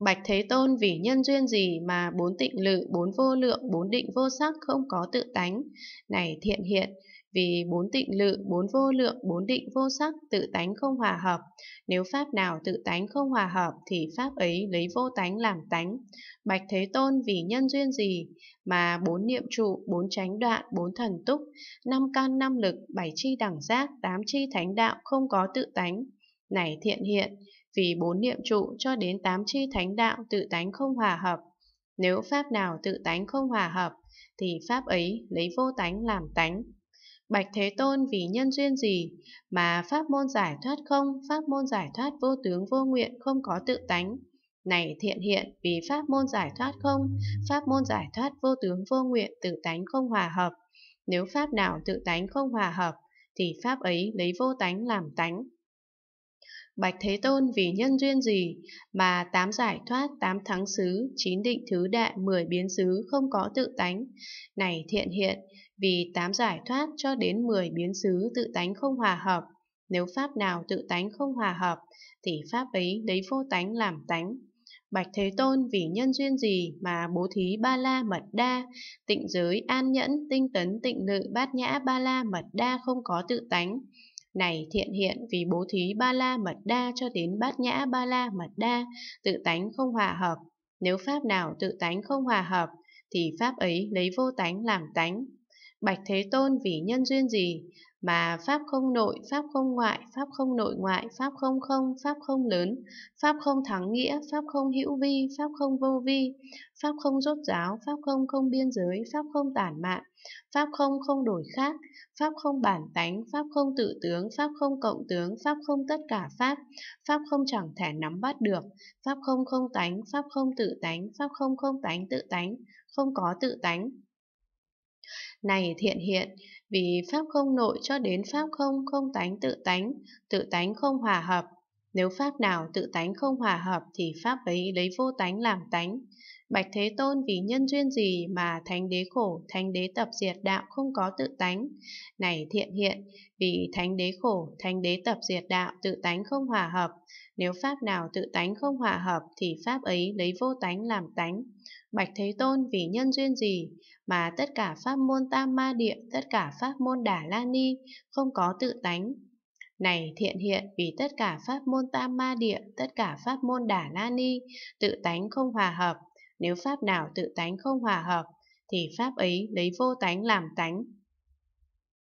Bạch Thế Tôn vì nhân duyên gì mà bốn tịnh lự, bốn vô lượng, bốn định vô sắc không có tự tánh? Này thiện hiện, vì bốn tịnh lự, bốn vô lượng, bốn định vô sắc tự tánh không hòa hợp. Nếu pháp nào tự tánh không hòa hợp thì pháp ấy lấy vô tánh làm tánh. Bạch Thế Tôn vì nhân duyên gì mà bốn niệm trụ, bốn tránh đoạn, bốn thần túc, năm can năm lực, bảy chi đẳng giác, tám chi thánh đạo không có tự tánh. Này thiện hiện, vì bốn niệm trụ cho đến tám chi thánh đạo tự tánh không hòa hợp. Nếu pháp nào tự tánh không hòa hợp, thì pháp ấy lấy vô tánh làm tánh. Bạch Thế Tôn vì nhân duyên gì mà pháp môn giải thoát không, pháp môn giải thoát vô tướng vô nguyện không có tự tánh. Này thiện hiện vì pháp môn giải thoát không, pháp môn giải thoát vô tướng vô nguyện tự tánh không hòa hợp. Nếu pháp nào tự tánh không hòa hợp, thì pháp ấy lấy vô tánh làm tánh. Bạch Thế Tôn vì nhân duyên gì mà tám giải thoát, tám thắng xứ, chín định thứ đệ, mười biến xứ không có tự tánh. Này thiện hiện, vì tám giải thoát cho đến mười biến xứ tự tánh không hòa hợp. Nếu pháp nào tự tánh không hòa hợp, thì pháp ấy lấy vô tánh làm tánh. Bạch Thế Tôn vì nhân duyên gì mà bố thí ba la mật đa, tịnh giới an nhẫn, tinh tấn tịnh lự bát nhã ba la mật đa không có tự tánh này thiện hiện vì bố thí ba la mật đa cho đến bát nhã ba la mật đa, tự tánh không hòa hợp. Nếu pháp nào tự tánh không hòa hợp, thì pháp ấy lấy vô tánh làm tánh, Bạch Thế Tôn vì nhân duyên gì mà pháp không nội, pháp không ngoại, pháp không nội ngoại, pháp không không, pháp không lớn, pháp không thắng nghĩa, pháp không hữu vi, pháp không vô vi, pháp không rốt giáo, pháp không không biên giới, pháp không tản mạn, pháp không không đổi khác, pháp không bản tánh, pháp không tự tướng, pháp không cộng tướng, pháp không tất cả pháp, pháp không chẳng thể nắm bắt được, pháp không không tánh, pháp không tự tánh, pháp không không tánh tự tánh, không có tự tánh, này thiện hiện, vì pháp không nội cho đến pháp không không tánh tự tánh, tự tánh không hòa hợp. Nếu pháp nào tự tánh không hòa hợp thì pháp ấy lấy vô tánh làm tánh. Bạch Thế Tôn vì nhân duyên gì mà thánh đế khổ, thánh đế tập diệt đạo không có tự tánh? Này thiện hiện, vì thánh đế khổ, thánh đế tập diệt đạo tự tánh không hòa hợp. Nếu pháp nào tự tánh không hòa hợp thì pháp ấy lấy vô tánh làm tánh. Bạch Thế Tôn vì nhân duyên gì mà tất cả pháp môn tam ma địa, tất cả pháp môn đà la ni không có tự tánh, này thiện hiện vì tất cả pháp môn tam ma địa, tất cả pháp môn Đà la ni, tự tánh không hòa hợp, nếu pháp nào tự tánh không hòa hợp, thì pháp ấy lấy vô tánh làm tánh,